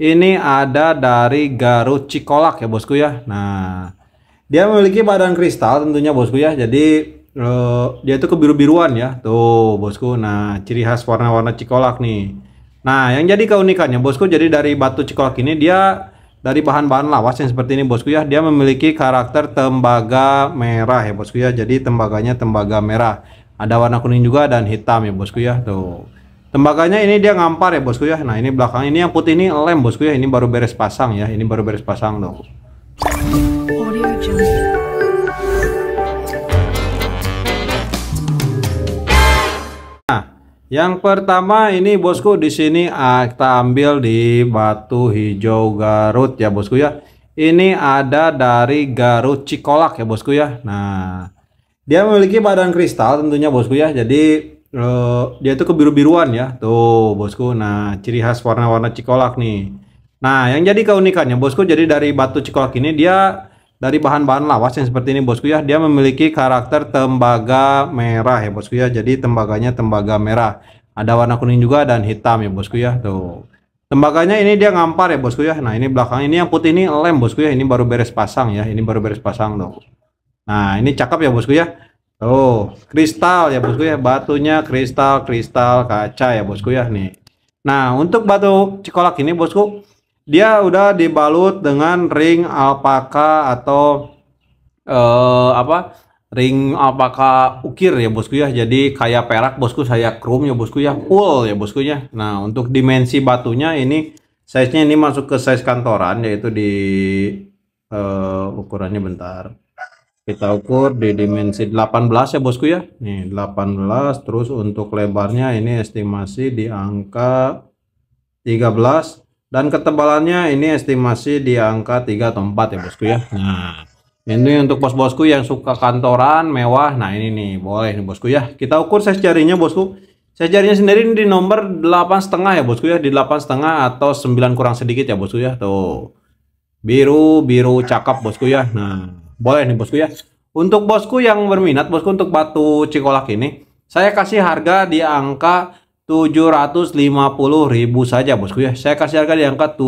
Ini ada dari Garut Cikolak ya bosku ya. Nah, dia memiliki badan kristal tentunya bosku ya. Jadi uh, dia itu kebiru-biruan ya. Tuh bosku. Nah, ciri khas warna-warna Cikolak nih. Nah, yang jadi keunikannya bosku jadi dari batu Cikolak ini dia dari bahan-bahan lawas yang seperti ini bosku ya. Dia memiliki karakter tembaga merah ya bosku ya. Jadi tembaganya tembaga merah. Ada warna kuning juga dan hitam ya bosku ya. Tuh. Tembaganya ini dia ngampar ya bosku ya. Nah ini belakang ini yang putih ini lem bosku ya. Ini baru beres pasang ya. Ini baru beres pasang dong. Nah, yang pertama ini bosku di sini ah, kita ambil di batu hijau Garut ya bosku ya. Ini ada dari Garut Cikolak ya bosku ya. Nah, dia memiliki badan kristal tentunya bosku ya. Jadi Uh, dia itu kebiru-biruan ya. Tuh, Bosku. Nah, ciri khas warna-warna cikolak nih. Nah, yang jadi keunikannya Bosku jadi dari batu cikolak ini dia dari bahan-bahan lawas yang seperti ini Bosku ya, dia memiliki karakter tembaga merah ya Bosku ya. Jadi tembaganya tembaga merah. Ada warna kuning juga dan hitam ya Bosku ya. Tuh. Tembaganya ini dia ngampar ya Bosku ya. Nah, ini belakang ini yang putih ini lem Bosku ya. Ini baru beres pasang ya. Ini baru beres pasang tuh. Nah, ini cakep ya Bosku ya. Oh, kristal ya bosku ya, batunya kristal, kristal kaca ya bosku ya nih. Nah, untuk batu cikolak ini bosku, dia udah dibalut dengan ring alpaka atau eh, apa? Ring alpaka ukir ya bosku ya. Jadi kayak perak bosku, saya krum ya bosku ya, full ya bosku ya. Nah, untuk dimensi batunya ini size-nya ini masuk ke size kantoran yaitu di eh, ukurannya bentar kita ukur di dimensi 18 ya bosku ya nih 18 terus untuk lebarnya ini estimasi di angka 13 dan ketebalannya ini estimasi di angka 3 atau 4 ya bosku ya nah ini untuk bos-bosku yang suka kantoran mewah nah ini nih boleh nih bosku ya kita ukur size jarinya bosku size jarinya sendiri ini di nomor 8 setengah ya bosku ya di 8 setengah atau 9 kurang sedikit ya bosku ya tuh biru biru cakep bosku ya nah boleh nih bosku ya untuk bosku yang berminat, bosku untuk batu cikolak ini, saya kasih harga di angka ribu saja bosku ya. Saya kasih harga di angka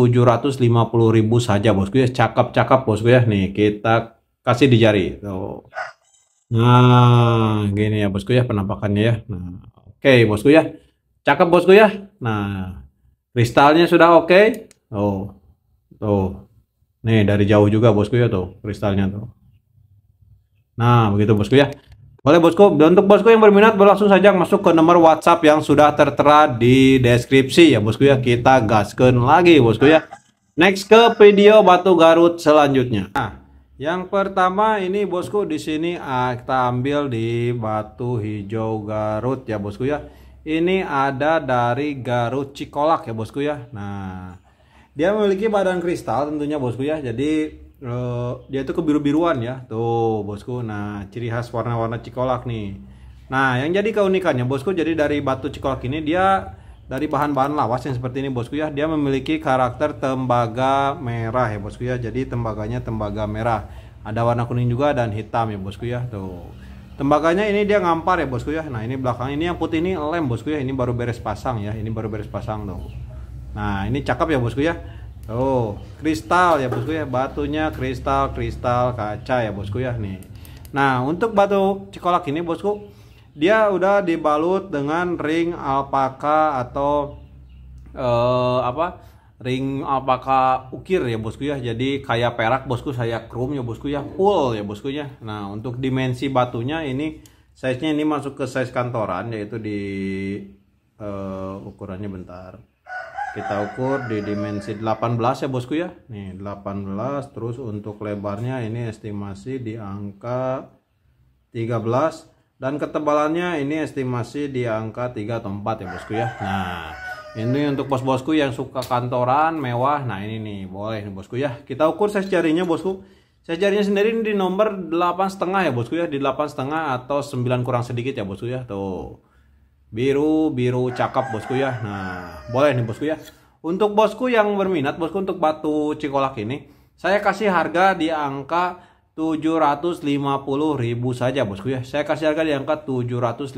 ribu saja bosku ya. Cakep-cakep bosku ya. Nih, kita kasih di jari. Tuh. Nah, gini ya bosku ya penampakannya ya. Nah, oke okay, bosku ya. Cakep bosku ya. Nah, kristalnya sudah oke. Okay. Tuh. Tuh. Nih, dari jauh juga bosku ya tuh kristalnya tuh. Nah, begitu bosku ya. Boleh bosku, dan untuk bosku yang berminat langsung saja masuk ke nomor WhatsApp yang sudah tertera di deskripsi ya bosku ya. Kita gaskan lagi bosku ya. Next ke video Batu Garut selanjutnya. Nah, yang pertama ini bosku di sini ah, kita ambil di Batu Hijau Garut ya bosku ya. Ini ada dari Garut Cikolak ya bosku ya. Nah, dia memiliki badan kristal tentunya bosku ya. Jadi uh, dia itu kebiru-biruan ya tuh bosku nah ciri khas warna-warna cikolak nih nah yang jadi keunikannya bosku jadi dari batu cikolak ini dia dari bahan-bahan lawas yang seperti ini bosku ya dia memiliki karakter tembaga merah ya bosku ya jadi tembaganya tembaga merah ada warna kuning juga dan hitam ya bosku ya tuh tembaganya ini dia ngampar ya bosku ya nah ini belakang ini yang putih ini lem bosku ya ini baru beres pasang ya ini baru beres pasang tuh nah ini cakep ya bosku ya Oh, kristal ya bosku ya, batunya kristal, kristal kaca ya bosku ya nih. Nah, untuk batu cikolak ini bosku, dia udah dibalut dengan ring alpaka atau uh, apa? Ring alpaka ukir ya bosku ya. Jadi kayak perak bosku, saya chrome ya bosku ya, full ya bosku ya. Nah, untuk dimensi batunya ini size-nya ini masuk ke size kantoran yaitu di uh, ukurannya bentar kita ukur di dimensi 18 ya bosku ya nih 18 terus untuk lebarnya ini estimasi di angka 13 dan ketebalannya ini estimasi di angka 3 atau 4 ya bosku ya nah ini untuk bos-bosku yang suka kantoran mewah nah ini nih boleh nih bosku ya kita ukur size jarinya bosku size jarinya sendiri di nomor 8 setengah ya bosku ya di 8 setengah atau 9 kurang sedikit ya bosku ya tuh biru biru cakep bosku ya nah boleh nih bosku ya untuk bosku yang berminat bosku untuk batu cikolak ini saya kasih harga di angka 750.000 saja bosku ya saya kasih harga di angka 750.000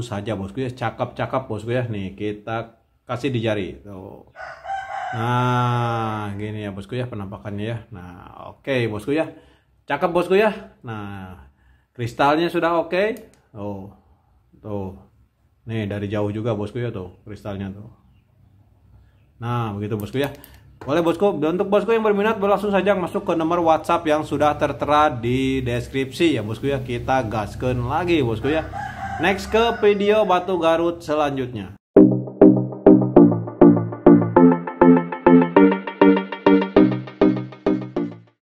saja bosku ya cakep-cakep bosku ya nih kita kasih di jari tuh nah gini ya bosku ya penampakannya ya nah oke okay, bosku ya cakep bosku ya nah kristalnya sudah oke okay. oh tuh Nih dari jauh juga bosku ya tuh kristalnya tuh. Nah begitu bosku ya. Boleh bosku, dan untuk bosku yang berminat langsung saja masuk ke nomor WhatsApp yang sudah tertera di deskripsi ya bosku ya. Kita gaskan lagi bosku ya. Next ke video Batu Garut selanjutnya.